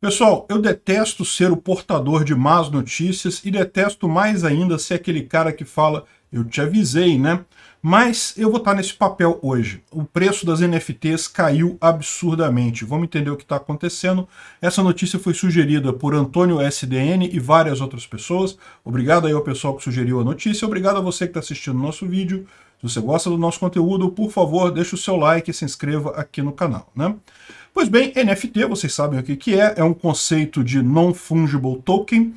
Pessoal, eu detesto ser o portador de más notícias e detesto mais ainda ser aquele cara que fala eu te avisei, né? Mas eu vou estar nesse papel hoje. O preço das NFTs caiu absurdamente. Vamos entender o que está acontecendo. Essa notícia foi sugerida por Antônio SDN e várias outras pessoas. Obrigado aí ao pessoal que sugeriu a notícia. Obrigado a você que está assistindo o nosso vídeo. Se você gosta do nosso conteúdo, por favor, deixe o seu like e se inscreva aqui no canal, né? Pois bem, NFT, vocês sabem o que, que é, é um conceito de non-fungible token.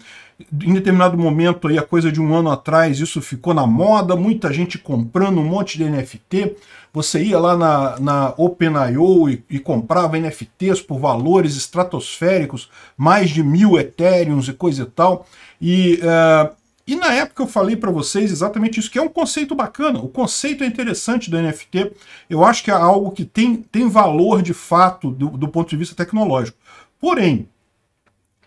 Em determinado momento, aí, a coisa de um ano atrás, isso ficou na moda, muita gente comprando um monte de NFT. Você ia lá na, na OpenIO e, e comprava NFTs por valores estratosféricos, mais de mil Ethereums e coisa e tal. E uh, e na época eu falei para vocês exatamente isso, que é um conceito bacana, o conceito é interessante do NFT, eu acho que é algo que tem, tem valor de fato do, do ponto de vista tecnológico. Porém,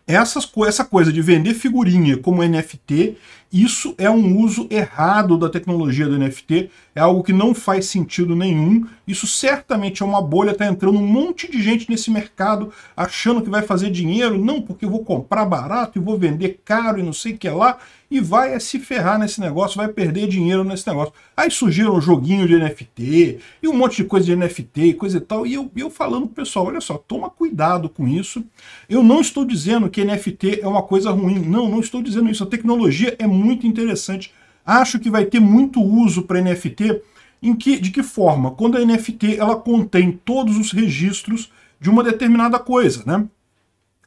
essas, essa coisa de vender figurinha como NFT, isso é um uso errado da tecnologia do NFT, é algo que não faz sentido nenhum. Isso certamente é uma bolha, está entrando um monte de gente nesse mercado achando que vai fazer dinheiro, não, porque eu vou comprar barato e vou vender caro e não sei o que lá e vai se ferrar nesse negócio, vai perder dinheiro nesse negócio. Aí surgiram um joguinho de NFT e um monte de coisa de NFT e coisa e tal. E eu, eu falando pro pessoal, olha só, toma cuidado com isso. Eu não estou dizendo que NFT é uma coisa ruim. Não, não estou dizendo isso. A tecnologia é muito interessante. Acho que vai ter muito uso para NFT. Em que, de que forma? Quando a NFT ela contém todos os registros de uma determinada coisa, né?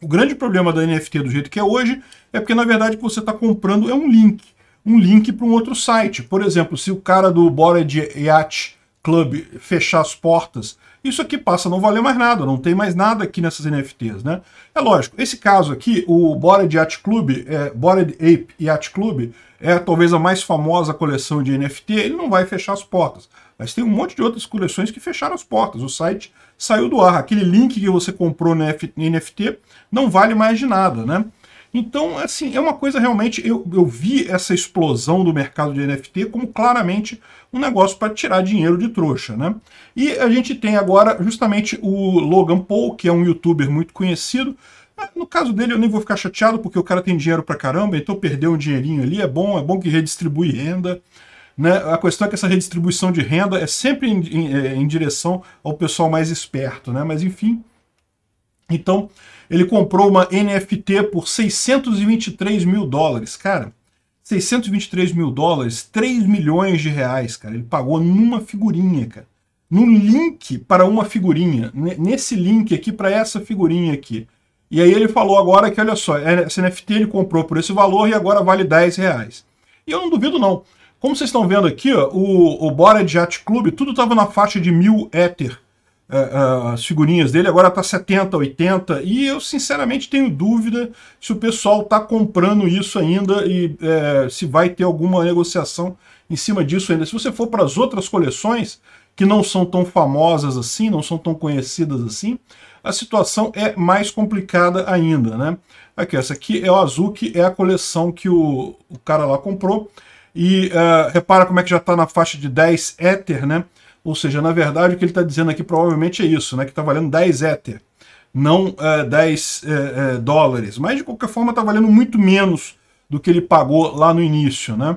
O grande problema da NFT do jeito que é hoje é porque, na verdade, o que você está comprando é um link. Um link para um outro site. Por exemplo, se o cara do Bored Yacht Club fechar as portas isso aqui passa a não valer mais nada, não tem mais nada aqui nessas NFTs, né? É lógico, esse caso aqui, o Bored Yacht Club, é, Bored Ape Yacht Club, é talvez a mais famosa coleção de NFT, ele não vai fechar as portas. Mas tem um monte de outras coleções que fecharam as portas, o site saiu do ar, aquele link que você comprou na NFT não vale mais de nada, né? Então, assim, é uma coisa realmente. Eu, eu vi essa explosão do mercado de NFT como claramente um negócio para tirar dinheiro de trouxa, né? E a gente tem agora justamente o Logan Paul, que é um youtuber muito conhecido. Ah, no caso dele, eu nem vou ficar chateado, porque o cara tem dinheiro para caramba, então perdeu um dinheirinho ali é bom, é bom que redistribui renda. Né? A questão é que essa redistribuição de renda é sempre em, em, é, em direção ao pessoal mais esperto, né? Mas enfim. Então, ele comprou uma NFT por 623 mil dólares. Cara, 623 mil dólares, 3 milhões de reais, cara. Ele pagou numa figurinha, cara. No link para uma figurinha. Nesse link aqui para essa figurinha aqui. E aí ele falou agora que, olha só, é, essa NFT ele comprou por esse valor e agora vale 10 reais. E eu não duvido não. Como vocês estão vendo aqui, ó, o, o Bora Jet Club, tudo estava na faixa de mil Ether é, é, as figurinhas dele, agora está 70, 80, e eu sinceramente tenho dúvida se o pessoal está comprando isso ainda e é, se vai ter alguma negociação em cima disso ainda. Se você for para as outras coleções, que não são tão famosas assim, não são tão conhecidas assim, a situação é mais complicada ainda, né? Aqui, essa aqui é o azul, que é a coleção que o, o cara lá comprou, e uh, repara como é que já está na faixa de 10 Ether, né? Ou seja, na verdade, o que ele está dizendo aqui provavelmente é isso, né? Que está valendo 10 Ether, não é, 10 é, é, dólares. Mas, de qualquer forma, está valendo muito menos do que ele pagou lá no início, né?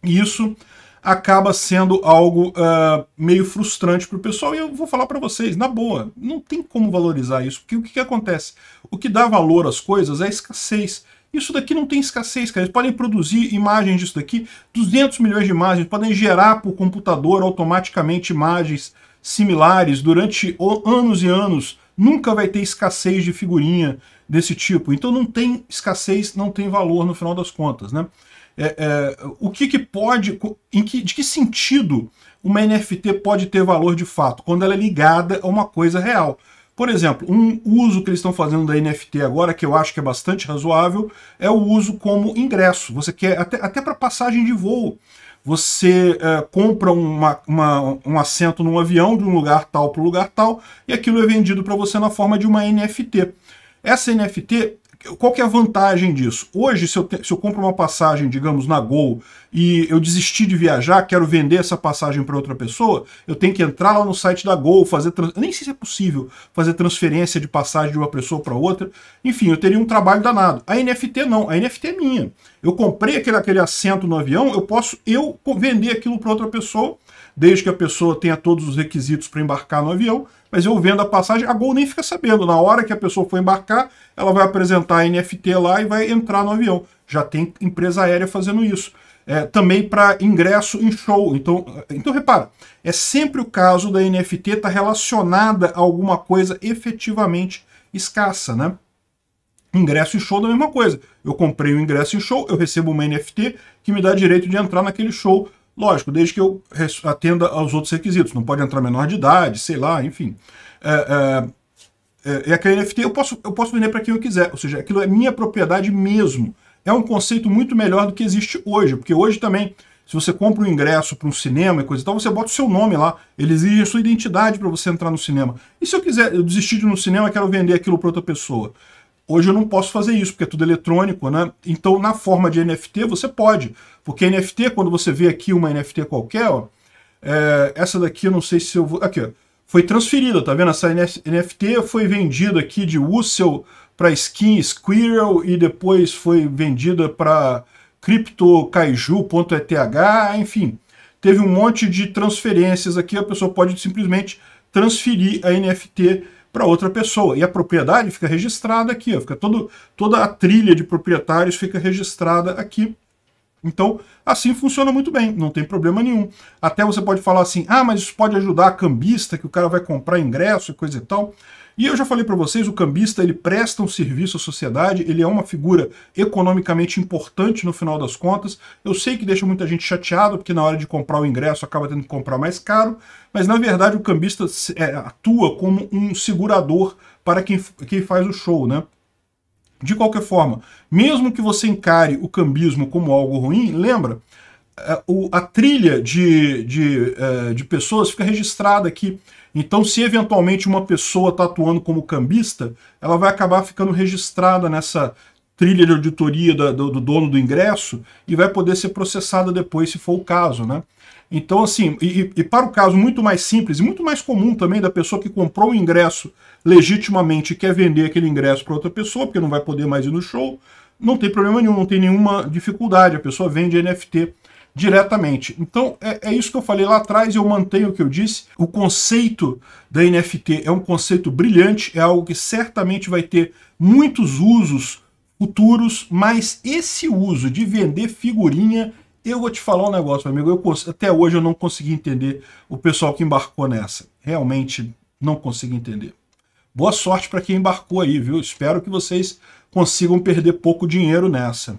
E isso acaba sendo algo uh, meio frustrante para o pessoal. E eu vou falar para vocês, na boa, não tem como valorizar isso, porque o que, que, acontece? O que dá valor às coisas é a escassez. Isso daqui não tem escassez, cara. Eles podem produzir imagens disso daqui, 200 milhões de imagens, podem gerar por computador automaticamente imagens similares durante anos e anos. Nunca vai ter escassez de figurinha desse tipo. Então não tem escassez, não tem valor no final das contas, né? É, é, o que, que pode, em que, de que sentido uma NFT pode ter valor de fato? Quando ela é ligada a uma coisa real. Por exemplo, um uso que eles estão fazendo da NFT agora, que eu acho que é bastante razoável, é o uso como ingresso. Você quer, até, até para passagem de voo, você é, compra uma, uma, um assento num avião de um lugar tal para o lugar tal, e aquilo é vendido para você na forma de uma NFT. Essa NFT qual que é a vantagem disso? Hoje, se eu, te, se eu compro uma passagem, digamos, na Gol, e eu desisti de viajar, quero vender essa passagem para outra pessoa, eu tenho que entrar lá no site da Gol, fazer... Trans... Nem sei se é possível fazer transferência de passagem de uma pessoa para outra. Enfim, eu teria um trabalho danado. A NFT não, a NFT é minha. Eu comprei aquele, aquele assento no avião, eu posso eu vender aquilo para outra pessoa, desde que a pessoa tenha todos os requisitos para embarcar no avião, mas eu vendo a passagem, a Gol nem fica sabendo. Na hora que a pessoa for embarcar, ela vai apresentar a NFT lá e vai entrar no avião. Já tem empresa aérea fazendo isso. É, também para ingresso em show. Então, então repara, é sempre o caso da NFT estar tá relacionada a alguma coisa efetivamente escassa, né? Ingresso e show da mesma coisa. Eu comprei o ingresso e show, eu recebo uma NFT que me dá direito de entrar naquele show. Lógico, desde que eu atenda aos outros requisitos. Não pode entrar menor de idade, sei lá, enfim. É, é, é aquele é NFT eu posso, eu posso vender para quem eu quiser. Ou seja, aquilo é minha propriedade mesmo. É um conceito muito melhor do que existe hoje, porque hoje também se você compra um ingresso para um cinema e coisa e tal, você bota o seu nome lá. Ele exige a sua identidade para você entrar no cinema. E se eu quiser, eu de um cinema e quero vender aquilo para outra pessoa? Hoje eu não posso fazer isso, porque é tudo eletrônico, né? Então, na forma de NFT, você pode. Porque NFT, quando você vê aqui uma NFT qualquer, ó, é, essa daqui, eu não sei se eu vou... Aqui, ó, foi transferida, tá vendo? Essa NFT foi vendida aqui de Ussel para Skin Squirrel e depois foi vendida para CryptoKaiju.eth, enfim. Teve um monte de transferências aqui, a pessoa pode simplesmente transferir a NFT para outra pessoa. E a propriedade fica registrada aqui, ó, fica todo, toda a trilha de proprietários fica registrada aqui. Então, assim funciona muito bem, não tem problema nenhum. Até você pode falar assim, ah, mas isso pode ajudar a cambista, que o cara vai comprar ingresso e coisa e tal. E eu já falei para vocês, o cambista ele presta um serviço à sociedade, ele é uma figura economicamente importante no final das contas. Eu sei que deixa muita gente chateado, porque na hora de comprar o ingresso acaba tendo que comprar mais caro, mas na verdade o cambista é, atua como um segurador para quem, quem faz o show, né? De qualquer forma, mesmo que você encare o cambismo como algo ruim, lembra, é, a trilha de, de, é, de pessoas fica registrada aqui. Então, se eventualmente uma pessoa está atuando como cambista, ela vai acabar ficando registrada nessa trilha de auditoria do, do dono do ingresso e vai poder ser processada depois, se for o caso, né? Então, assim, e, e, para o caso muito mais simples e muito mais comum também da pessoa que comprou o ingresso legitimamente e quer vender aquele ingresso para outra pessoa, porque não vai poder mais ir no show, não tem problema nenhum, não tem nenhuma dificuldade. A pessoa vende NFT diretamente. Então, é, é, isso que eu falei lá atrás, eu mantenho o que eu disse. O conceito da NFT é um conceito brilhante, é algo que certamente vai ter muitos usos futuros, mas esse uso de vender figurinha, eu vou te falar um negócio, meu amigo, eu, até hoje eu não consegui entender o pessoal que embarcou nessa. Realmente não consigo entender. Boa sorte para quem embarcou aí, viu? Espero que vocês consigam perder pouco dinheiro nessa.